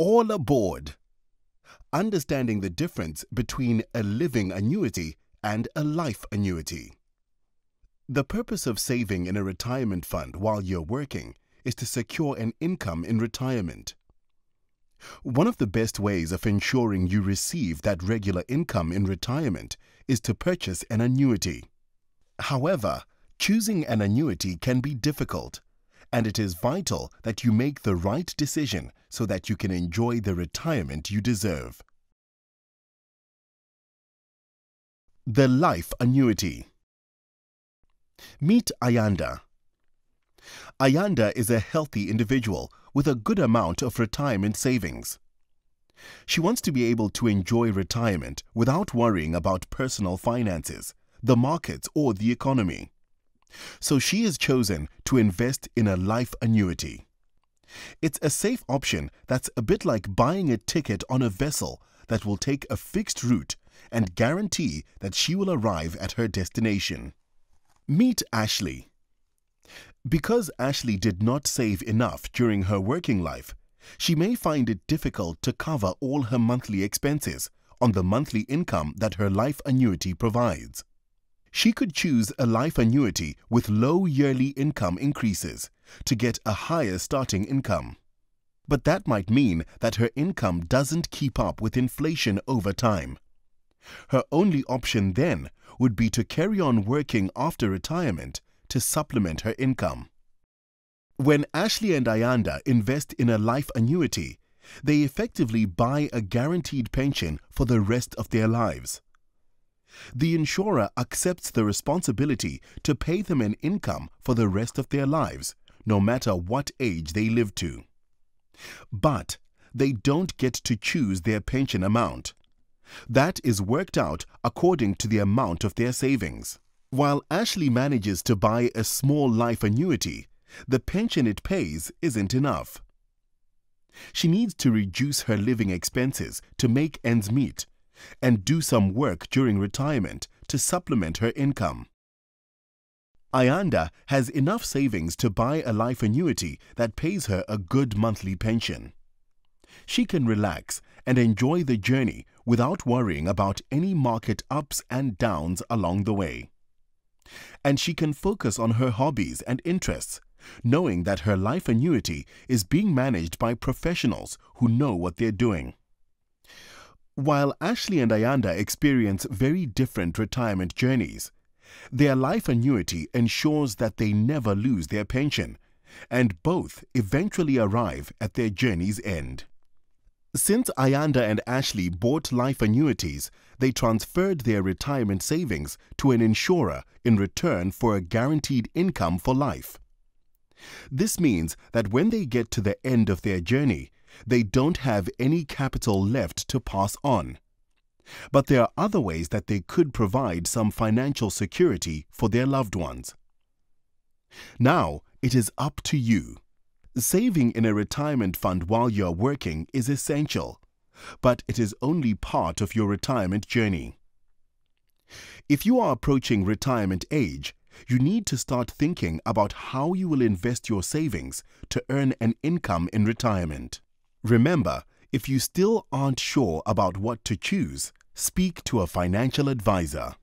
All aboard! Understanding the difference between a living annuity and a life annuity. The purpose of saving in a retirement fund while you're working is to secure an income in retirement. One of the best ways of ensuring you receive that regular income in retirement is to purchase an annuity. However, choosing an annuity can be difficult and it is vital that you make the right decision so that you can enjoy the retirement you deserve. The Life Annuity Meet Ayanda. Ayanda is a healthy individual with a good amount of retirement savings. She wants to be able to enjoy retirement without worrying about personal finances, the markets or the economy. So she has chosen to invest in a life annuity. It's a safe option that's a bit like buying a ticket on a vessel that will take a fixed route and guarantee that she will arrive at her destination. Meet Ashley. Because Ashley did not save enough during her working life, she may find it difficult to cover all her monthly expenses on the monthly income that her life annuity provides. She could choose a life annuity with low yearly income increases to get a higher starting income. But that might mean that her income doesn't keep up with inflation over time. Her only option then would be to carry on working after retirement to supplement her income. When Ashley and Ayanda invest in a life annuity, they effectively buy a guaranteed pension for the rest of their lives. The insurer accepts the responsibility to pay them an income for the rest of their lives, no matter what age they live to. But they don't get to choose their pension amount. That is worked out according to the amount of their savings. While Ashley manages to buy a small life annuity, the pension it pays isn't enough. She needs to reduce her living expenses to make ends meet and do some work during retirement to supplement her income. Ayanda has enough savings to buy a life annuity that pays her a good monthly pension. She can relax and enjoy the journey without worrying about any market ups and downs along the way. And she can focus on her hobbies and interests, knowing that her life annuity is being managed by professionals who know what they're doing. While Ashley and Ayanda experience very different retirement journeys, their life annuity ensures that they never lose their pension, and both eventually arrive at their journey's end. Since Ayanda and Ashley bought life annuities, they transferred their retirement savings to an insurer in return for a guaranteed income for life. This means that when they get to the end of their journey, they don't have any capital left to pass on. But there are other ways that they could provide some financial security for their loved ones. Now, it is up to you. Saving in a retirement fund while you are working is essential, but it is only part of your retirement journey. If you are approaching retirement age, you need to start thinking about how you will invest your savings to earn an income in retirement. Remember, if you still aren't sure about what to choose, speak to a financial advisor.